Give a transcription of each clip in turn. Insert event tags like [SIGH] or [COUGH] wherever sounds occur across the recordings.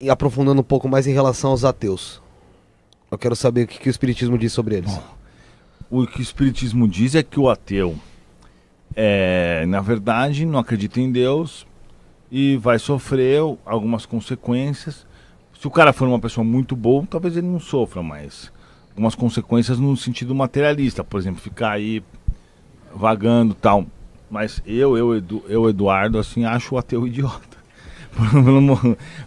E aprofundando um pouco mais em relação aos ateus. Eu quero saber o que, que o Espiritismo diz sobre eles. Bom, o que o Espiritismo diz é que o ateu, é, na verdade, não acredita em Deus e vai sofrer algumas consequências. Se o cara for uma pessoa muito boa, talvez ele não sofra, mas algumas consequências no sentido materialista, por exemplo, ficar aí vagando tal. Mas eu, eu, Edu, eu Eduardo, assim, acho o ateu [LAUGHS] idiota. [LAUGHS] pelo,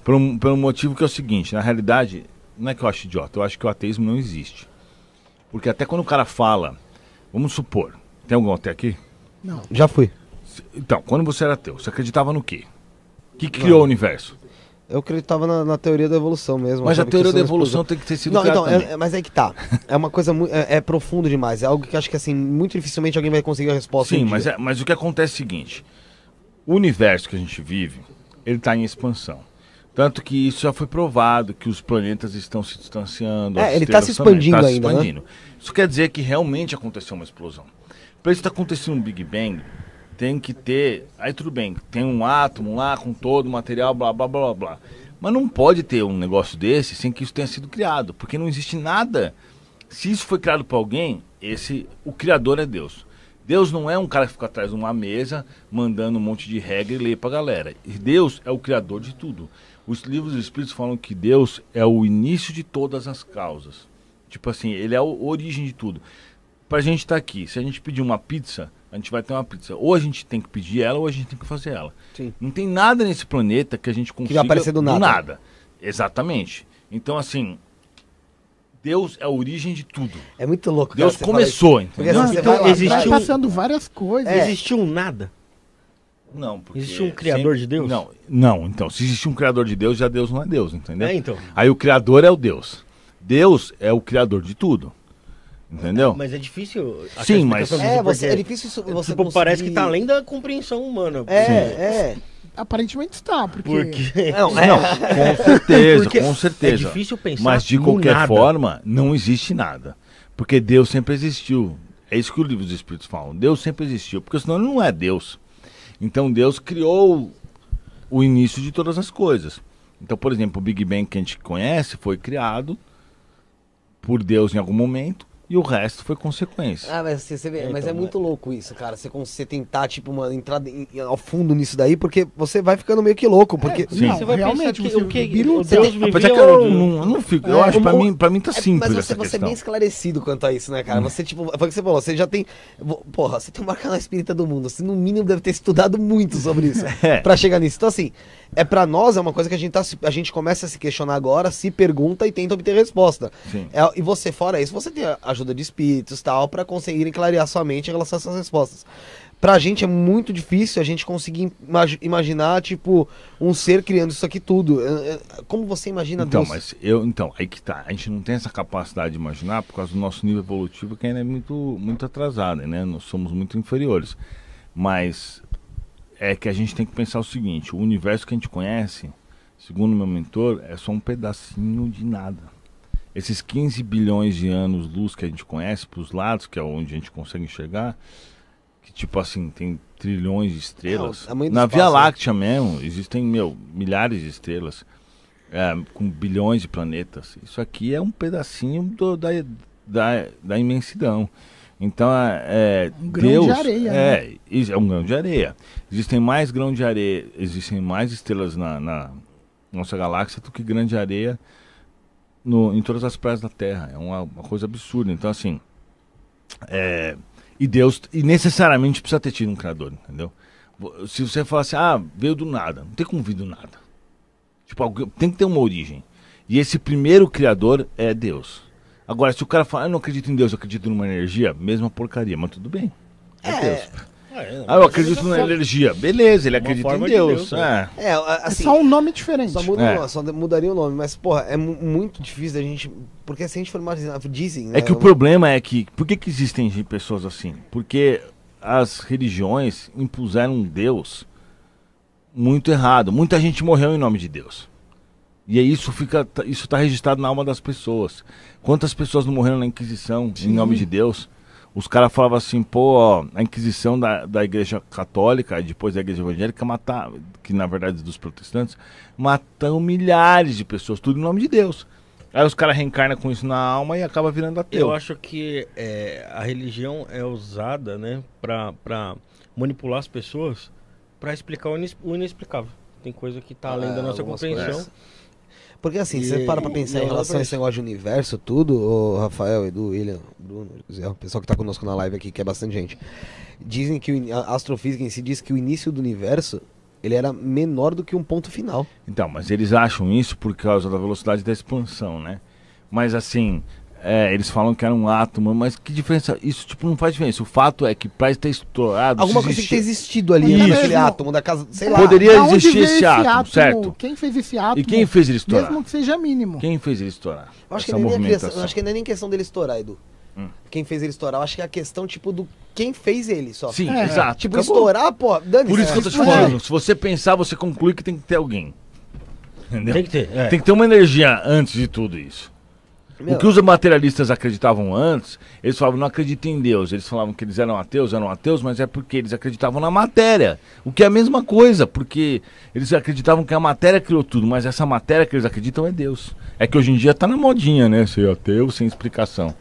pelo, pelo motivo que é o seguinte, na realidade, não é que eu acho idiota, eu acho que o ateísmo não existe. Porque até quando o cara fala, vamos supor, tem algum até aqui? Não. Já fui. Então, quando você era ateu, você acreditava no quê? que criou não. o universo? Eu acreditava na, na, teoria da evolução mesmo. Mas a teoria da evolução explosão. tem que ter sido. Não, então, é, mas é que tá. É uma coisa muito. É, é, profundo demais. É algo que acho que assim, muito dificilmente alguém vai conseguir a resposta. Sim, mas, é, mas o que acontece é o seguinte: o universo que a gente vive, ele está em expansão. Tanto que isso já foi provado, que os planetas estão se distanciando. É, ele tá está se expandindo tá se né? Expandindo. Né? Isso quer dizer que realmente aconteceu uma explosão. Para isso estar tá acontecendo um Big Bang, tem que ter. Aí tudo bem, tem um átomo lá com todo o material, blá blá blá blá. Mas não pode ter um negócio desse sem que isso tenha sido criado, porque não existe nada. Se isso foi criado por alguém, esse o criador é Deus. Deus não é um cara que fica atrás de uma mesa mandando um monte de regra e lê para a galera. Deus é o criador de tudo. Os livros espíritos falam que Deus é o início de todas as causas. Tipo assim, ele é a origem de tudo. Para a gente estar tá aqui, se a gente pedir uma pizza, a gente vai ter uma pizza. Ou a gente tem que pedir ela, ou a gente tem que fazer ela. Sim. Não tem nada nesse planeta que a gente consiga. Que vai aparecer do nada. Do nada. Exatamente. Então, assim, Deus é a origem de tudo. É muito louco. Deus cara, começou, entendeu? Não, assim, então, existiu... Tá passando várias coisas. É. Existiu um nada. Não, porque... Existe um criador sempre... de Deus? Não, não, então, se existe um criador de Deus, já Deus não é Deus, entendeu? É, então. Aí o criador é o Deus. Deus é o criador de tudo. Entendeu? mas é difícil. Sim, mas. É, você, é difícil é você tipo, conseguir... Parece que tá além da compreensão humana. É, é. Aparentemente está, porque... porque... Não, [LAUGHS] é... não, com certeza, [LAUGHS] porque com é certeza. É difícil pensar Mas de qualquer nada. forma, não existe nada. Porque Deus sempre existiu. É isso que o livro dos Espíritos falam. Deus sempre existiu, porque senão ele não é Deus. Então Deus criou o início de todas as coisas. Então, por exemplo, o Big Bang que a gente conhece foi criado por Deus em algum momento e o resto foi consequência. Ah, mas, você, assim, você vê, é, mas é então, muito né? louco isso, cara. Você, você tentar, tipo, uma, entrada em, ao fundo nisso daí, porque você vai ficando meio que louco. É, porque é, sim. Não, você vai realmente, que, tipo, o que, Deus me viu. que eu não, não fico. eu é, acho, pra, mim, pra mim tá é, simples. Mas você, você é bem esclarecido quanto a isso, né, cara? Você, tipo, foi o que você falou, você já tem. Porra, você tem o maior espírita do mundo. Você, no mínimo, deve ter estudado muito sobre isso [LAUGHS] é. pra chegar nisso. Então, assim, é pra nós, é uma coisa que a gente, tá, a gente começa a se questionar agora, se pergunta e tenta obter resposta. É, e você, fora isso, você tem ajuda ajuda de espíritos tal, para conseguirem clarear sua mente em relação a essas respostas. Pra gente é muito difícil a gente conseguir imag imaginar, tipo, um ser criando isso aqui tudo. Como você imagina então, Deus? Mas eu, então, aí que tá. A gente não tem essa capacidade de imaginar por causa do nosso nível evolutivo que ainda é muito, muito atrasado, né? Nós somos muito inferiores. Mas é que a gente tem que pensar o seguinte: o universo que a gente conhece, segundo meu mentor, é só um pedacinho de nada esses 15 bilhões de anos-luz que a gente conhece para os lados, que é onde a gente consegue enxergar, que tipo assim, tem trilhões de estrelas. É, Na Via né? Láctea mesmo, existem, meu, milhares de estrelas, é, com bilhões de planetas. Isso aqui é um pedacinho do, da, da, da, imensidão. Então, é, é um Deus, grão de areia. É, né? é um grão de areia. Existem mais grão de areia, existem mais estrelas na, na nossa galáxia do que grande areia no, em todas as praias da Terra. É uma, uma coisa absurda. Então, assim. É, e Deus. E necessariamente precisa ter tido um criador, entendeu? Se você falar assim, ah, veio do nada. Não tem como vir do nada. Tipo, tem que ter uma origem. E esse primeiro criador é Deus. Agora, se o cara falar, ah, eu não acredito em Deus, eu acredito numa energia, mesma porcaria, mas tudo bem. É, é Deus ah, eu acredito na energia. Beleza, ele acredita em Deus. De Deus né? é. é. é assim, é só um nome diferente. Só, muda, é. só, mudaria o nome, mas, porra, é muito difícil a gente. Porque se a gente for mais. Dizem. Né, é que o problema é que. Por que, que existem pessoas assim? Porque as religiões impuseram um Deus muito errado. Muita gente morreu em nome de Deus. E isso fica, tá, isso está registrado na alma das pessoas. Quantas pessoas não morreram na Inquisição Sim. em nome de Deus? os caras falavam assim, pô, ó, a Inquisição da, da Igreja Católica, e depois da Igreja Evangélica, matar, que na verdade dos protestantes, matam milhares de pessoas, tudo em nome de Deus. Aí os caras reencarnam com isso na alma e acaba virando ateu. Eu acho que é, a religião é usada, né, pra, manipular as pessoas para explicar o inexplicável. Tem coisa que tá além ah, da é, nossa compreensão. Coisas. Porque assim, e... você para pra pensar em relação a esse negócio de universo, tudo, o Rafael, Edu, William, Bruno, José, o pessoal que tá conosco na live aqui, que é bastante gente. Dizem que a astrofísica em si diz que o início do universo ele era menor do que um ponto final. Então, mas eles acham isso por causa da velocidade da expansão, né? Mas assim, é, eles falam que era um átomo, mas que diferença? Isso tipo não faz diferença. O fato é que pra ter estourado. Alguma coisa existia... que ter existido ali, né? átomo da casa. Sei lá. Poderia existir esse átomo, átomo, certo? Quem fez esse átomo? E quem fez ele estourar? Mesmo que seja mínimo. Quem fez ele estourar? Eu acho, Essa que, nem questão, acho que não é nem questão dele estourar, Edu. Hum. Quem fez ele estourar, eu acho que é a questão, tipo, do quem fez ele só. Sim, é. exato. Tipo, Acabou. estourar, pô, dane Por isso que eu tô te falando. É. Se você pensar, você conclui que tem que ter alguém. Entendeu? Tem que ter. É. Tem que ter uma energia antes de tudo isso. Meu. O que os materialistas acreditavam antes, eles falavam, não acreditem em Deus. Eles falavam que eles eram ateus, eram ateus, mas é porque eles acreditavam na matéria. O que é a mesma coisa, porque eles acreditavam que a matéria criou tudo, mas essa matéria que eles acreditam é Deus. É que hoje em dia está na modinha, né? Ser ateu sem explicação.